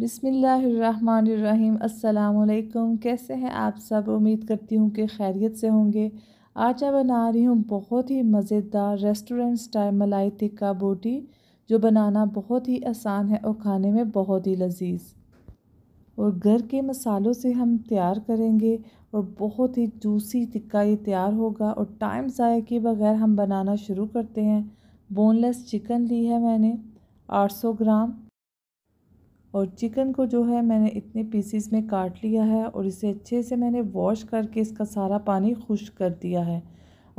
बिसमीम् अल्लाम कैसे हैं आप सब उम्मीद करती हूँ कि खैरियत से होंगे आज मैं बना रही हूँ बहुत ही मज़ेदार रेस्टोरेंट स्टाइल मलाई टिक्का बोटी जो बनाना बहुत ही आसान है और खाने में बहुत ही लजीज और घर के मसालों से हम तैयार करेंगे और बहुत ही जूसी टिक्का ये तैयार होगा और टाइम ज़ाय के बगैर हम बनाना शुरू करते हैं बोनलेस चिकन ली है मैंने 800 ग्राम और चिकन को जो है मैंने इतने पीसीस में काट लिया है और इसे अच्छे से मैंने वॉश करके इसका सारा पानी खुश कर दिया है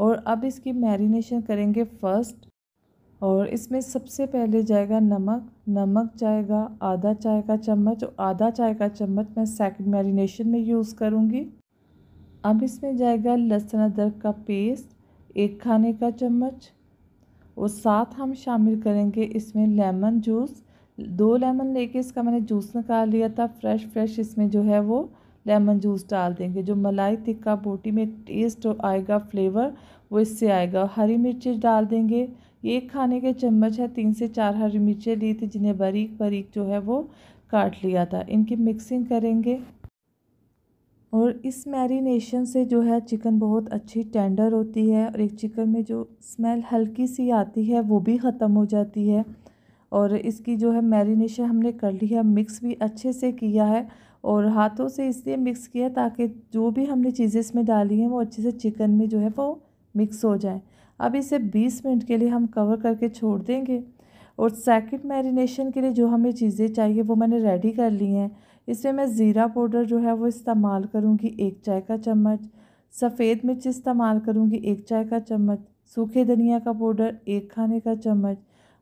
और अब इसकी मैरिनेशन करेंगे फ़र्स्ट और इसमें सबसे पहले जाएगा नमक नमक जाएगा आधा चाय का चम्मच और आधा चाय का चम्मच मैं सेकंड मैरिनेशन में यूज़ करूँगी अब इसमें जाएगा लहसुन अदरक का पेस्ट एक खाने का चम्मच और साथ हम शामिल करेंगे इसमें लेमन जूस दो लेमन लेके इसका मैंने जूस निकाल लिया था फ्रेश फ्रेश इसमें जो है वो लेमन जूस डाल देंगे जो मलाई तिक्का बोटी में टेस्ट आएगा फ्लेवर वो इससे आएगा हरी मिर्ची डाल देंगे एक खाने के चम्मच है तीन से चार हरी मिर्चें ली थी जिन्हें बारीक बारीक जो है वो काट लिया था इनकी मिक्सिंग करेंगे और इस मैरिनेशन से जो है चिकन बहुत अच्छी टेंडर होती है और एक चिकन में जो स्मेल हल्की सी आती है वो भी ख़त्म हो जाती है और इसकी जो है मैरिनेशन हमने कर ली है मिक्स भी अच्छे से किया है और हाथों से इसलिए मिक्स किया ताकि जो भी हमने चीज़ें इसमें डाली हैं वो अच्छे से चिकन में जो है वो मिक्स हो जाए अब इसे 20 मिनट के लिए हम कवर करके छोड़ देंगे और सेकंड मैरिनेशन के लिए जो हमें चीज़ें चाहिए वो मैंने रेडी कर ली हैं इसमें मैं ज़ीरा पाउडर जो है वो इस्तेमाल करूँगी एक चाय का चम्मच सफ़ेद मिर्च इस्तेमाल करूँगी एक चाय का चम्मच सूखे धनिया का पाउडर एक खाने का चम्मच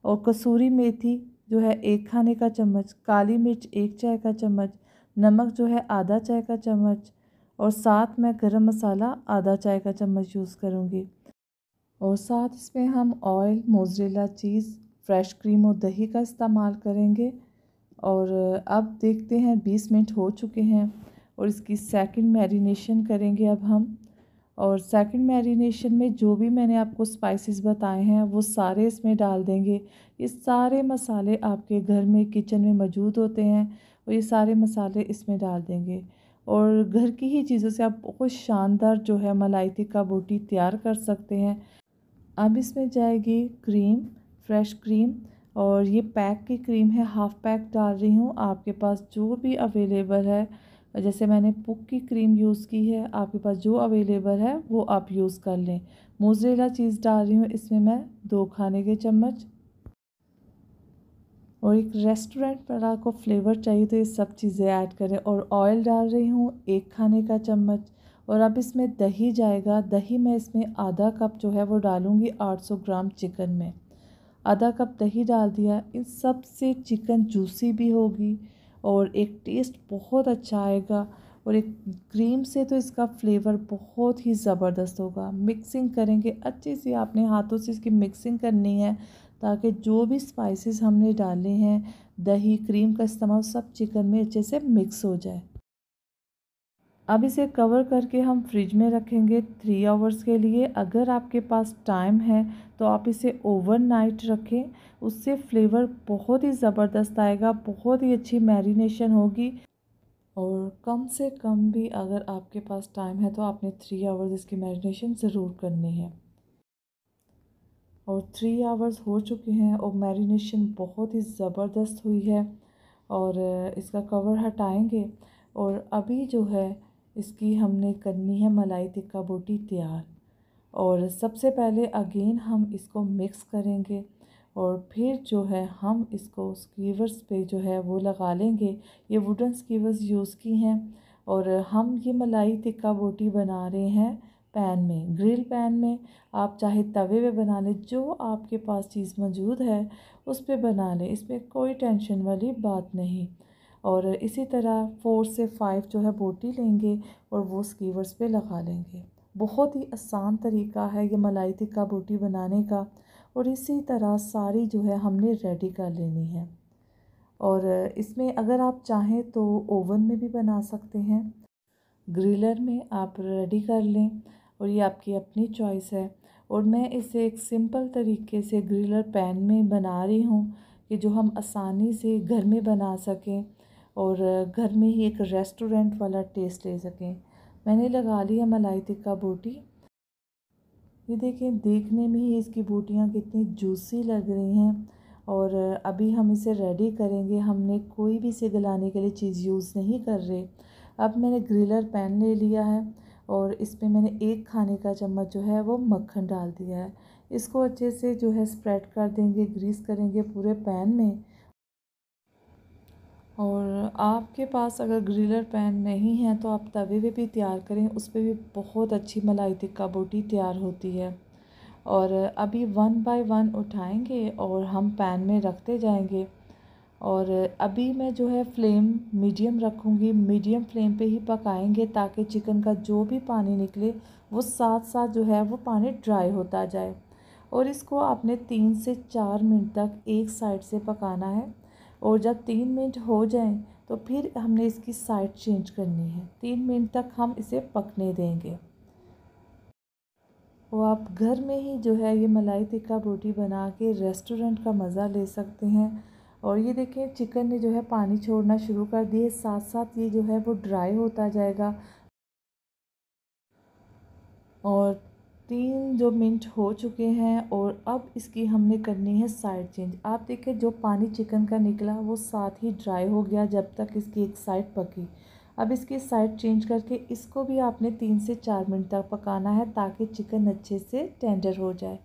और कसूरी मेथी जो है एक खाने का चम्मच काली मिर्च एक चाय का चम्मच नमक जो है आधा चाय का चम्मच और साथ में गरम मसाला आधा चाय का चम्मच यूज़ करूँगी और साथ इसमें हम oil mozzarella cheese fresh cream और दही का इस्तेमाल करेंगे और अब देखते हैं 20 मिनट हो चुके हैं और इसकी सेकंड मैरिनेशन करेंगे अब हम और सेकंड मैरिनेशन में जो भी मैंने आपको स्पाइसेस बताए हैं वो सारे इसमें डाल देंगे ये सारे मसाले आपके घर में किचन में मौजूद होते हैं और ये सारे मसाले इसमें डाल देंगे और घर की ही चीज़ों से आप बहुत शानदार जो है मलाई का बोटी तैयार कर सकते हैं अब इसमें जाएगी क्रीम फ्रेश क्रीम और ये पैक की क्रीम है हाफ़ पैक डाल रही हूँ आपके पास जो भी अवेलेबल है जैसे मैंने पुक की क्रीम यूज़ की है आपके पास जो अवेलेबल है वो आप यूज़ कर लें मोजरेला चीज़ डाल रही हूँ इसमें मैं दो खाने के चम्मच और एक रेस्टोरेंट पर आपको फ्लेवर चाहिए तो ये सब चीज़ें ऐड करें और ऑयल डाल रही हूँ एक खाने का चम्मच और अब इसमें दही जाएगा दही मैं इसमें आधा कप जो है वो डालूँगी 800 ग्राम चिकन में आधा कप दही डाल दिया इन सब से चिकन जूसी भी होगी और एक टेस्ट बहुत अच्छा आएगा और एक क्रीम से तो इसका फ्लेवर बहुत ही ज़बरदस्त होगा मिक्सिंग करेंगे अच्छे से आपने हाथों से इसकी मिक्सिंग करनी है ताकि जो भी स्पाइसेस हमने डाले हैं दही क्रीम का इस्तेमाल सब चिकन में अच्छे से मिक्स हो जाए अब इसे कवर करके हम फ्रिज में रखेंगे थ्री आवर्स के लिए अगर आपके पास टाइम है तो आप इसे ओवरनाइट रखें उससे फ्लेवर बहुत ही ज़बरदस्त आएगा बहुत ही अच्छी मैरिनेशन होगी और कम से कम भी अगर आपके पास टाइम है तो आपने थ्री आवर्स इसकी मैरिनेशन ज़रूर करनी है और थ्री आवर्स हो चुके हैं और मैरिनेशन बहुत ही ज़बरदस्त हुई है और इसका कवर हटाएंगे और अभी जो है इसकी हमने करनी है मलाई टिक्का बोटी तैयार और सबसे पहले अगेन हम इसको मिक्स करेंगे और फिर जो है हम इसको स्कीवर्स पे जो है वो लगा लेंगे ये वुडन स्कीवर्स यूज़ की हैं और हम ये मलाई टिक्का बोटी बना रहे हैं पैन में ग्रिल पैन में आप चाहे तवे पे बना लें जो आपके पास चीज़ मौजूद है उस पर बना लें इसमें कोई टेंशन वाली बात नहीं और इसी तरह फ़ोर से फाइव जो है बोटी लेंगे और वो स्कीवर्स पे लगा लेंगे बहुत ही आसान तरीका है ये मलाई टिक्का बोटी बनाने का और इसी तरह सारी जो है हमने रेडी कर लेनी है और इसमें अगर आप चाहें तो ओवन में भी बना सकते हैं ग्रिलर में आप रेडी कर लें और ये आपकी अपनी चॉइस है और मैं इसे एक सिंपल तरीके से ग्रिलर पैन में बना रही हूँ कि जो हम आसानी से घर में बना सकें और घर में ही एक रेस्टोरेंट वाला टेस्ट ले सकें मैंने लगा लिया मलाई टिक्का बूटी ये देखें देखने में ही इसकी बूटियाँ कितनी जूसी लग रही हैं और अभी हम इसे रेडी करेंगे हमने कोई भी इसे गलाने के लिए चीज़ यूज़ नहीं कर रहे अब मैंने ग्रिलर पैन ले लिया है और इस पर मैंने एक खाने का चम्मच जो है वो मक्खन डाल दिया है इसको अच्छे से जो है स्प्रेड कर देंगे ग्रीस करेंगे पूरे पैन में और आपके पास अगर ग्रिलर पैन नहीं है तो आप तवे पे भी तैयार करें उस पर भी बहुत अच्छी मलाई टिक्का बोटी तैयार होती है और अभी वन बाय वन उठाएंगे और हम पैन में रखते जाएंगे और अभी मैं जो है फ्लेम मीडियम रखूँगी मीडियम फ्लेम पे ही पकाएंगे ताकि चिकन का जो भी पानी निकले वो साथ साथ जो है वो पानी ड्राई होता जाए और इसको आपने तीन से चार मिनट तक एक साइड से पकाना है और जब तीन मिनट हो जाएं तो फिर हमने इसकी साइड चेंज करनी है तीन मिनट तक हम इसे पकने देंगे वो आप घर में ही जो है ये मलाई टिक्का रोटी बना के रेस्टोरेंट का मज़ा ले सकते हैं और ये देखें चिकन ने जो है पानी छोड़ना शुरू कर दिए साथ साथ ये जो है वो ड्राई होता जाएगा और तीन जो मिनट हो चुके हैं और अब इसकी हमने करनी है साइड चेंज आप देखें जो पानी चिकन का निकला वो साथ ही ड्राई हो गया जब तक इसकी एक साइड पकी अब इसकी साइड चेंज करके इसको भी आपने तीन से चार मिनट तक पकाना है ताकि चिकन अच्छे से टेंडर हो जाए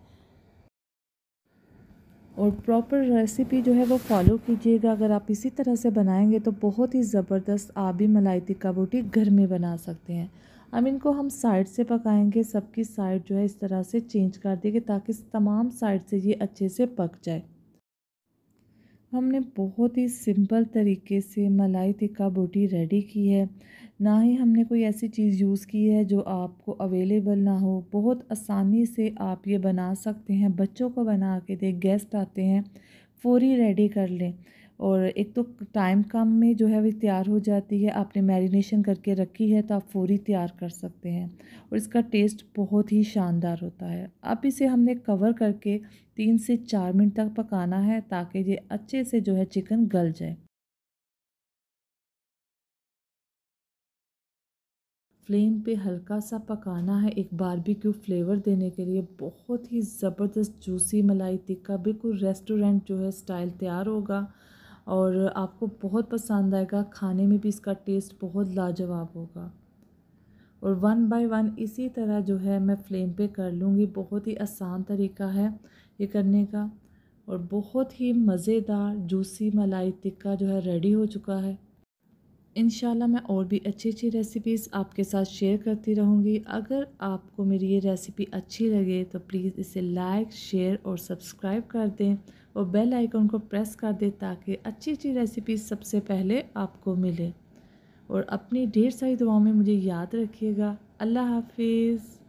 और प्रॉपर रेसिपी जो है वो फॉलो कीजिएगा अगर आप इसी तरह से बनाएंगे तो बहुत ही ज़बरदस्त आप भी मलाई टिक्का रोटी घर में बना सकते हैं अब इनको हम साइड से पकाएंगे सबकी साइड जो है इस तरह से चेंज कर देंगे ताकि तमाम साइड से ये अच्छे से पक जाए हमने बहुत ही सिंपल तरीके से मलाई टिक्का बोटी रेडी की है ना ही हमने कोई ऐसी चीज़ यूज़ की है जो आपको अवेलेबल ना हो बहुत आसानी से आप ये बना सकते हैं बच्चों को बना के दे गेस्ट आते हैं फौरी रेडी कर लें और एक तो टाइम कम में जो है वो तैयार हो जाती है आपने मैरिनेशन करके रखी है तो आप फौरी तैयार कर सकते हैं और इसका टेस्ट बहुत ही शानदार होता है अब इसे हमने कवर करके तीन से चार मिनट तक पकाना है ताकि ये अच्छे से जो है चिकन गल जाए फ्लेम पे हल्का सा पकाना है एक बारबेक्यू फ्लेवर देने के लिए बहुत ही ज़बरदस्त जूसी मलाई टिक्का बिल्कुल रेस्टोरेंट जो है स्टाइल तैयार होगा और आपको बहुत पसंद आएगा खाने में भी इसका टेस्ट बहुत लाजवाब होगा और वन बाय वन इसी तरह जो है मैं फ्लेम पे कर लूँगी बहुत ही आसान तरीका है ये करने का और बहुत ही मज़ेदार जूसी मलाई टिक्का जो है रेडी हो चुका है इन मैं और भी अच्छी अच्छी रेसिपीज़ आपके साथ शेयर करती रहूँगी अगर आपको मेरी ये रेसिपी अच्छी लगे तो प्लीज़ इसे लाइक शेयर और सब्सक्राइब कर दें और बेल आइकन को प्रेस कर दें ताकि अच्छी अच्छी रेसिपीज़ सबसे पहले आपको मिले और अपनी ढेर सारी दुआओं में मुझे याद रखिएगा अल्लाह हाफिज़